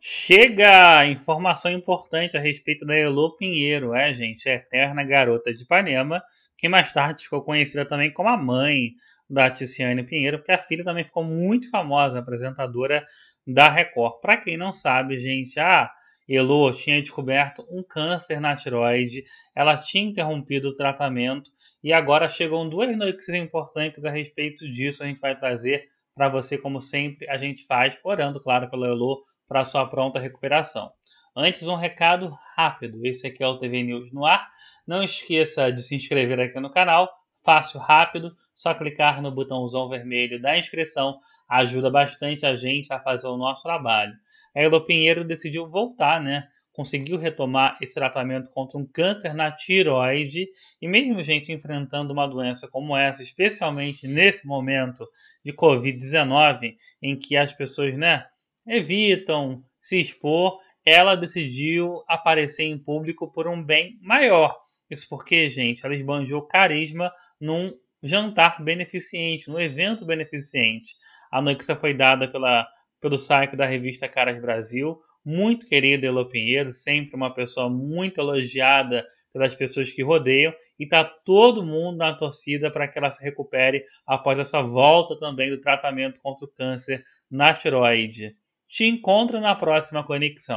Chega informação importante a respeito da Elô Pinheiro, é, gente? A eterna garota de Ipanema, que mais tarde ficou conhecida também como a mãe da Ticiane Pinheiro, porque a filha também ficou muito famosa, apresentadora da Record. Para quem não sabe, gente, a Elô tinha descoberto um câncer na tiroide, ela tinha interrompido o tratamento e agora chegam duas notícias importantes a respeito disso. A gente vai trazer para você, como sempre a gente faz, orando, claro, pelo Elo para sua pronta recuperação. Antes, um recado rápido. Esse aqui é o TV News no ar. Não esqueça de se inscrever aqui no canal. Fácil, rápido. Só clicar no botãozão vermelho da inscrição. Ajuda bastante a gente a fazer o nosso trabalho. A Elo Pinheiro decidiu voltar, né? conseguiu retomar esse tratamento contra um câncer na tiroide. E mesmo gente enfrentando uma doença como essa, especialmente nesse momento de Covid-19, em que as pessoas né, evitam se expor, ela decidiu aparecer em público por um bem maior. Isso porque, gente, ela esbanjou carisma num jantar beneficente, num evento beneficente. A notícia foi dada pela, pelo site da revista Caras Brasil, muito querida Elo Pinheiro, sempre uma pessoa muito elogiada pelas pessoas que rodeiam e tá todo mundo na torcida para que ela se recupere após essa volta também do tratamento contra o câncer na tiroide. Te encontro na próxima conexão.